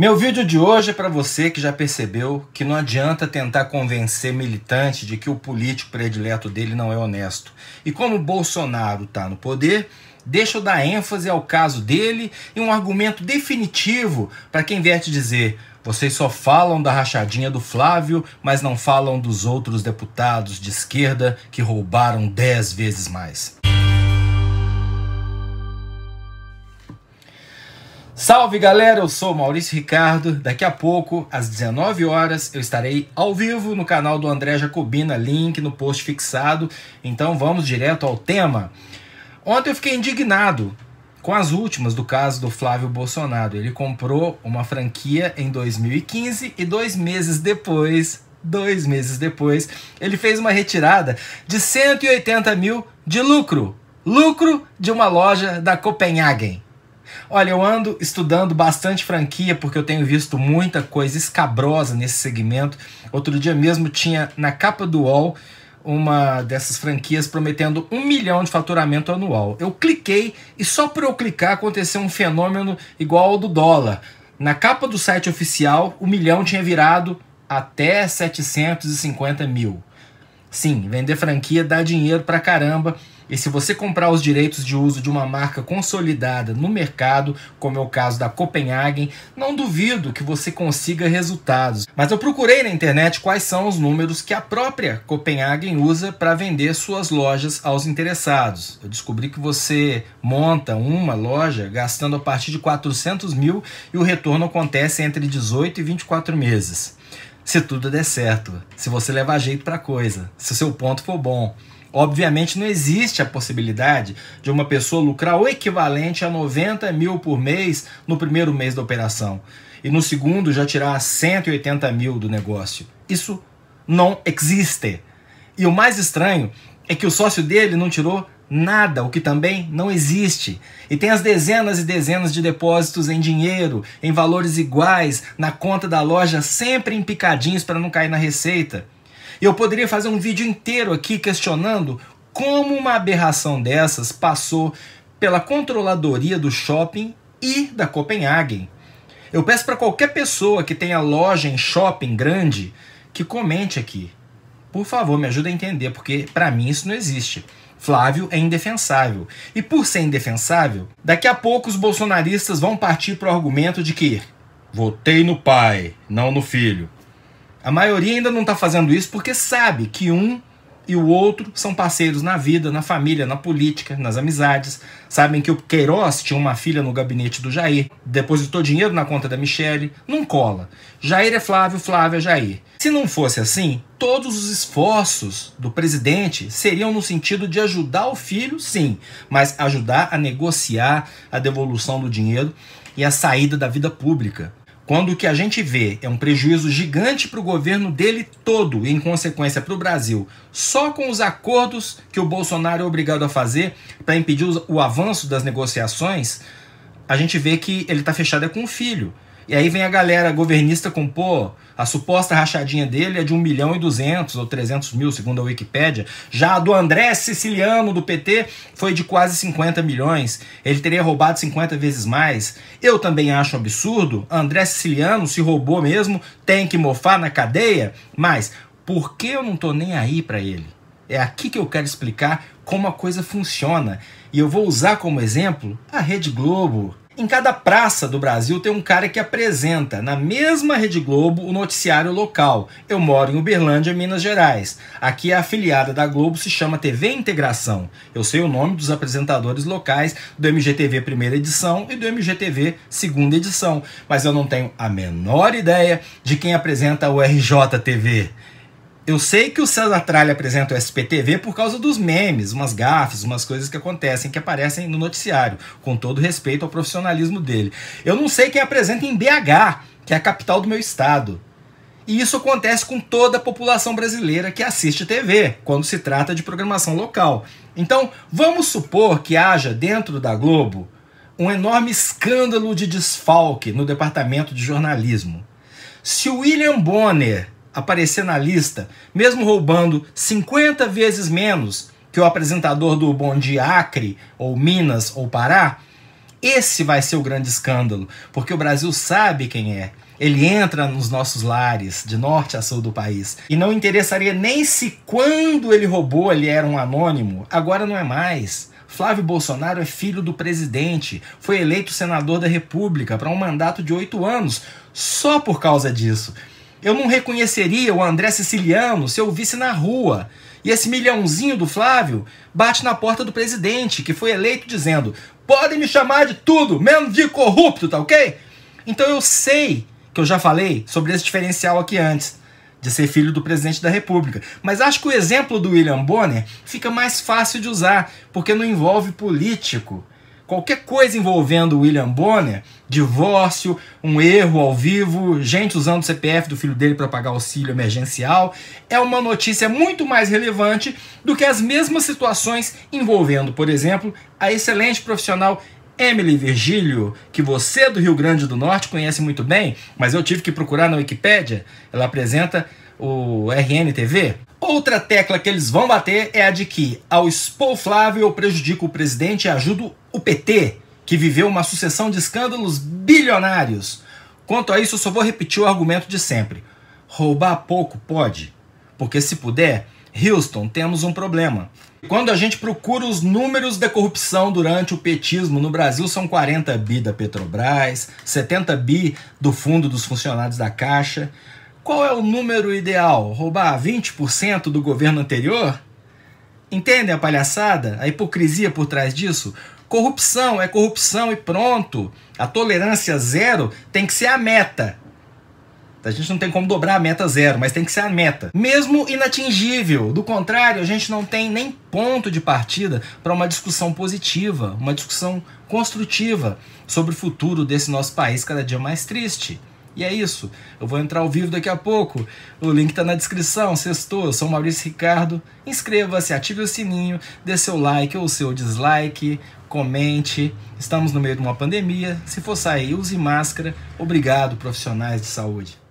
Meu vídeo de hoje é para você que já percebeu que não adianta tentar convencer militante de que o político predileto dele não é honesto. E como Bolsonaro está no poder, deixa eu dar ênfase ao caso dele e um argumento definitivo para quem vier te dizer: vocês só falam da rachadinha do Flávio, mas não falam dos outros deputados de esquerda que roubaram 10 vezes mais. Salve galera, eu sou Maurício Ricardo. Daqui a pouco, às 19 horas, eu estarei ao vivo no canal do André Jacobina, link no post fixado. Então vamos direto ao tema. Ontem eu fiquei indignado com as últimas do caso do Flávio Bolsonaro. Ele comprou uma franquia em 2015 e dois meses depois, dois meses depois, ele fez uma retirada de 180 mil de lucro. Lucro de uma loja da Copenhagen. Olha, eu ando estudando bastante franquia porque eu tenho visto muita coisa escabrosa nesse segmento. Outro dia mesmo tinha na capa do UOL uma dessas franquias prometendo um milhão de faturamento anual. Eu cliquei e só por eu clicar aconteceu um fenômeno igual ao do dólar. Na capa do site oficial, o milhão tinha virado até 750 mil. Sim, vender franquia dá dinheiro pra caramba. E se você comprar os direitos de uso de uma marca consolidada no mercado, como é o caso da Copenhagen, não duvido que você consiga resultados. Mas eu procurei na internet quais são os números que a própria Copenhagen usa para vender suas lojas aos interessados. Eu descobri que você monta uma loja gastando a partir de 400 mil e o retorno acontece entre 18 e 24 meses se tudo der certo, se você levar jeito para a coisa, se o seu ponto for bom. Obviamente não existe a possibilidade de uma pessoa lucrar o equivalente a 90 mil por mês no primeiro mês da operação e no segundo já tirar 180 mil do negócio. Isso não existe. E o mais estranho é que o sócio dele não tirou nada, o que também não existe. E tem as dezenas e dezenas de depósitos em dinheiro, em valores iguais, na conta da loja, sempre em picadinhos para não cair na receita. E eu poderia fazer um vídeo inteiro aqui questionando como uma aberração dessas passou pela controladoria do shopping e da Copenhagen. Eu peço para qualquer pessoa que tenha loja em shopping grande que comente aqui. Por favor, me ajuda a entender, porque para mim isso não existe. Flávio é indefensável. E por ser indefensável, daqui a pouco os bolsonaristas vão partir para o argumento de que votei no pai, não no filho. A maioria ainda não está fazendo isso porque sabe que um e o outro são parceiros na vida, na família, na política, nas amizades. Sabem que o Queiroz tinha uma filha no gabinete do Jair, depositou dinheiro na conta da Michele, não cola. Jair é Flávio, Flávio é Jair. Se não fosse assim, todos os esforços do presidente seriam no sentido de ajudar o filho, sim, mas ajudar a negociar a devolução do dinheiro e a saída da vida pública. Quando o que a gente vê é um prejuízo gigante para o governo dele todo e, em consequência, para o Brasil, só com os acordos que o Bolsonaro é obrigado a fazer para impedir o avanço das negociações, a gente vê que ele está fechado é com o filho. E aí vem a galera governista com, pô, a suposta rachadinha dele é de 1 milhão e 200 ou 300 mil, segundo a Wikipédia. Já a do André Siciliano, do PT, foi de quase 50 milhões. Ele teria roubado 50 vezes mais. Eu também acho um absurdo. André Siciliano, se roubou mesmo, tem que mofar na cadeia. Mas por que eu não tô nem aí para ele? É aqui que eu quero explicar como a coisa funciona. E eu vou usar como exemplo a Rede Globo. Em cada praça do Brasil tem um cara que apresenta, na mesma Rede Globo, o noticiário local. Eu moro em Uberlândia, Minas Gerais. Aqui a afiliada da Globo se chama TV Integração. Eu sei o nome dos apresentadores locais do MGTV primeira edição e do MGTV segunda edição, mas eu não tenho a menor ideia de quem apresenta o RJTV. Eu sei que o César Tralha apresenta o SPTV por causa dos memes, umas gafes, umas coisas que acontecem, que aparecem no noticiário, com todo respeito ao profissionalismo dele. Eu não sei quem apresenta em BH, que é a capital do meu estado. E isso acontece com toda a população brasileira que assiste TV, quando se trata de programação local. Então, vamos supor que haja dentro da Globo um enorme escândalo de desfalque no departamento de jornalismo. Se o William Bonner aparecer na lista, mesmo roubando 50 vezes menos que o apresentador do Bom Dia Acre, ou Minas, ou Pará, esse vai ser o grande escândalo, porque o Brasil sabe quem é. Ele entra nos nossos lares, de norte a sul do país. E não interessaria nem se quando ele roubou ele era um anônimo, agora não é mais. Flávio Bolsonaro é filho do presidente, foi eleito senador da República para um mandato de oito anos, só por causa disso. Eu não reconheceria o André Siciliano se eu visse na rua. E esse milhãozinho do Flávio bate na porta do presidente, que foi eleito dizendo: podem me chamar de tudo, menos de corrupto, tá ok? Então eu sei que eu já falei sobre esse diferencial aqui antes, de ser filho do presidente da República. Mas acho que o exemplo do William Bonner fica mais fácil de usar, porque não envolve político qualquer coisa envolvendo William Bonner, divórcio, um erro ao vivo, gente usando o CPF do filho dele para pagar auxílio emergencial, é uma notícia muito mais relevante do que as mesmas situações envolvendo, por exemplo, a excelente profissional Emily Virgílio, que você do Rio Grande do Norte conhece muito bem, mas eu tive que procurar na Wikipédia. Ela apresenta o RNTV, Outra tecla que eles vão bater é a de que, ao expor Flávio, eu prejudico o presidente e ajudo o PT, que viveu uma sucessão de escândalos bilionários. Quanto a isso, eu só vou repetir o argumento de sempre. Roubar pouco pode, porque se puder, Houston, temos um problema. Quando a gente procura os números da corrupção durante o petismo, no Brasil são 40 bi da Petrobras, 70 bi do Fundo dos Funcionários da Caixa. Qual é o número ideal? Roubar 20% do governo anterior? Entendem a palhaçada? A hipocrisia por trás disso? Corrupção é corrupção e pronto. A tolerância zero tem que ser a meta. A gente não tem como dobrar a meta zero, mas tem que ser a meta. Mesmo inatingível. Do contrário, a gente não tem nem ponto de partida para uma discussão positiva, uma discussão construtiva sobre o futuro desse nosso país cada dia mais triste. E é isso. Eu vou entrar ao vivo daqui a pouco. O link está na descrição. Sextou. Eu sou Maurício Ricardo. Inscreva-se, ative o sininho, dê seu like ou seu dislike, comente. Estamos no meio de uma pandemia. Se for sair, use máscara. Obrigado, profissionais de saúde.